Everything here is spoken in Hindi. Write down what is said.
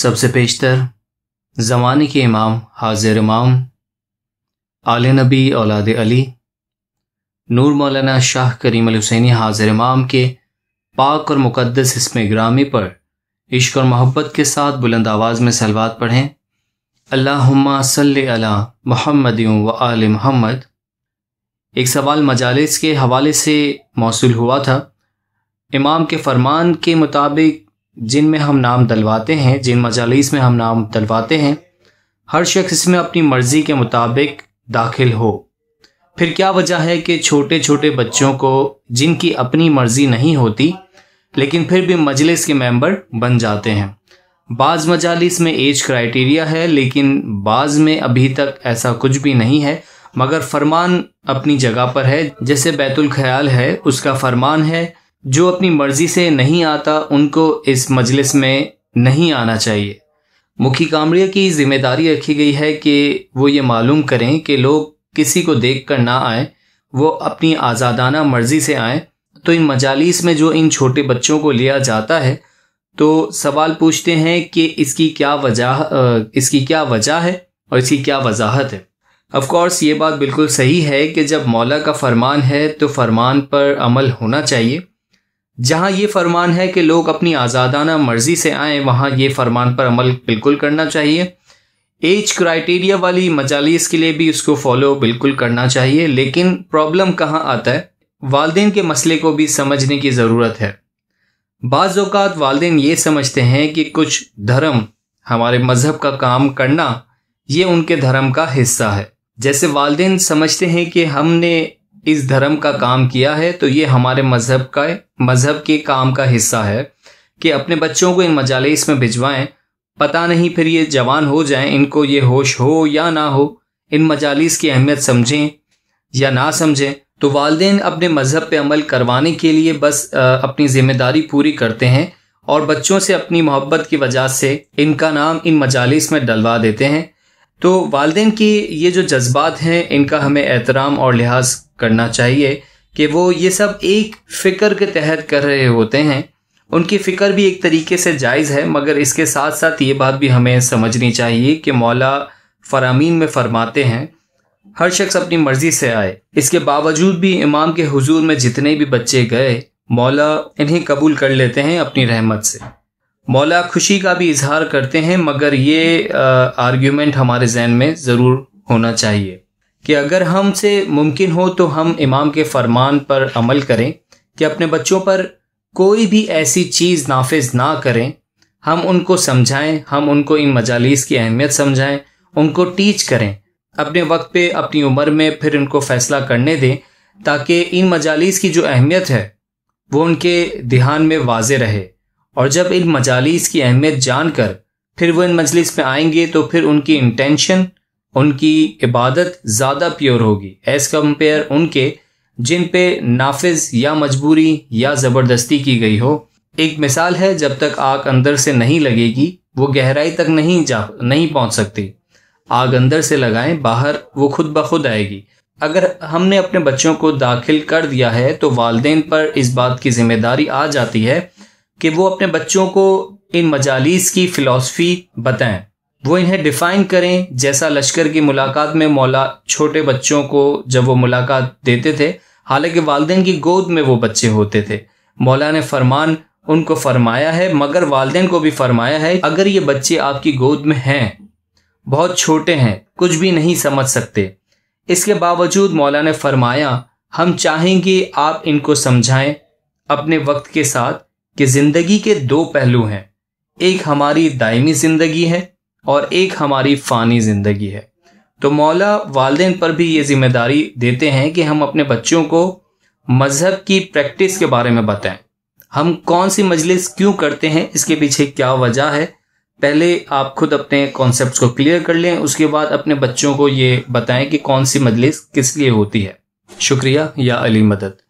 सबसे पेशतर ज़माने के इमाम हाजिर इमाम आले नबी औलाद अली नूर मौलाना शाह करीम अल हुसैनी हाजिर इमाम के पाक और मुकदस इसम ग्रामी पर इश्क और मोहब्बत के साथ बुलंद आवाज़ में सलवात पढ़ें अल्लाहुम्मा सल्ले अला मोहम्मद व आल मोहम्मद एक सवाल मजालिस के हवाले से मौसू हुआ था इमाम के फरमान के मुताबिक जिन में हम नाम दलवाते हैं जिन मजालिस में हम नाम दलवाते हैं हर शख्स इसमें अपनी मर्ज़ी के मुताबिक दाखिल हो फिर क्या वजह है कि छोटे छोटे बच्चों को जिनकी अपनी मर्ज़ी नहीं होती लेकिन फिर भी मजलिस के मेंबर बन जाते हैं बाज़ मजालिस में एज क्राइटेरिया है लेकिन बाज़ में अभी तक ऐसा कुछ भी नहीं है मगर फरमान अपनी जगह पर है जैसे बैतुल ख्याल है उसका फरमान है जो अपनी मर्जी से नहीं आता उनको इस मजलिस में नहीं आना चाहिए मुखी कामड़िया की जिम्मेदारी रखी गई है कि वो ये मालूम करें कि लोग किसी को देख कर ना आए वो अपनी आज़ादाना मर्जी से आए तो इन मजालिस में जो इन छोटे बच्चों को लिया जाता है तो सवाल पूछते हैं कि इसकी क्या वजह इसकी क्या वजह है और इसकी क्या वजाहत है ऑफ कोर्स ये बात बिल्कुल सही है कि जब मौला का फरमान है तो फरमान पर अमल होना चाहिए जहाँ ये फरमान है कि लोग अपनी आज़ादाना मर्ज़ी से आए वहाँ ये फरमान पर अमल बिल्कुल करना चाहिए एज क्राइटेरिया वाली मजालिस के लिए भी उसको फॉलो बिल्कुल करना चाहिए लेकिन प्रॉब्लम कहाँ आता है वालदेन के मसले को भी समझने की ज़रूरत है बाज़ अवत वालदेन ये समझते हैं कि कुछ धर्म हमारे मज़हब का काम करना ये उनके धर्म का हिस्सा है जैसे वालदे समझते हैं कि हमने इस धर्म का काम किया है तो ये हमारे मज़हब का मज़हब के काम का हिस्सा है कि अपने बच्चों को इन मजालिस में भिजवाएं पता नहीं फिर ये जवान हो जाएं इनको ये होश हो या ना हो इन मजालिस की अहमियत समझें या ना समझें तो वालदे अपने मज़हब पे अमल करवाने के लिए बस अपनी ज़िम्मेदारी पूरी करते हैं और बच्चों से अपनी मोहब्बत की वजह से इनका नाम इन मजालिस में डलवा देते हैं तो वालदेन की ये जो जज्बात हैं इनका हमें एहतराम और लिहाज करना चाहिए कि वो ये सब एक फ़िक्र के तहत कर रहे होते हैं उनकी फ़िक्र भी एक तरीके से जायज़ है मगर इसके साथ साथ ये बात भी हमें समझनी चाहिए कि मौला फरामीन में फरमाते हैं हर शख्स अपनी मर्ज़ी से आए इसके बावजूद भी इमाम के हुजूर में जितने भी बच्चे गए मौला इन्हें कबूल कर लेते हैं अपनी रहमत से मौला खुशी का भी इजहार करते हैं मगर ये आर्ग्यूमेंट हमारे जहन में ज़रूर होना चाहिए कि अगर हमसे मुमकिन हो तो हम इमाम के फरमान पर अमल करें कि अपने बच्चों पर कोई भी ऐसी चीज़ नाफिज ना करें हम उनको समझाएं हम उनको इन मजालीस की अहमियत समझाएं उनको टीच करें अपने वक्त पे अपनी उम्र में फिर उनको फैसला करने दें ताकि इन मजालीस की जो अहमियत है वो उनके ध्यान में वाज रहे और जब इन मजालिस की अहमियत जानकर फिर वो इन मजलिस में आएंगे तो फिर उनकी इंटेंशन उनकी इबादत ज़्यादा प्योर होगी एज़ कम्पेयर उनके जिन पे नाफिज या मजबूरी या ज़बरदस्ती की गई हो एक मिसाल है जब तक आग अंदर से नहीं लगेगी वो गहराई तक नहीं जा नहीं पहुंच सकती आग अंदर से लगाएं बाहर वो खुद ब खुद आएगी अगर हमने अपने बच्चों को दाखिल कर दिया है तो वालदेन पर इस बात की जिम्मेदारी आ जाती है कि वो अपने बच्चों को इन मजालिस की फ़िलासफ़ी बताएं वो इन्हें डिफ़ाइन करें जैसा लश्कर की मुलाकात में मौला छोटे बच्चों को जब वो मुलाकात देते थे हालांकि वालदेन की गोद में वो बच्चे होते थे मौला ने फरमान उनको फरमाया है मगर वालदेन को भी फरमाया है अगर ये बच्चे आपकी गोद में हैं बहुत छोटे हैं कुछ भी नहीं समझ सकते इसके बावजूद मौला ने फरमाया हम चाहेंगे आप इनको समझाएं अपने वक्त के साथ कि जिंदगी के दो पहलू हैं एक हमारी दायमी जिंदगी है और एक हमारी फानी जिंदगी है तो मौला वालदेन पर भी ये जिम्मेदारी देते हैं कि हम अपने बच्चों को मज़हब की प्रैक्टिस के बारे में बताएं हम कौन सी मजलिस क्यों करते हैं इसके पीछे क्या वजह है पहले आप खुद अपने कॉन्सेप्ट को क्लियर कर लें उसके बाद अपने बच्चों को ये बताएं कि कौन सी मजलिस किस लिए होती है शुक्रिया या अली मदद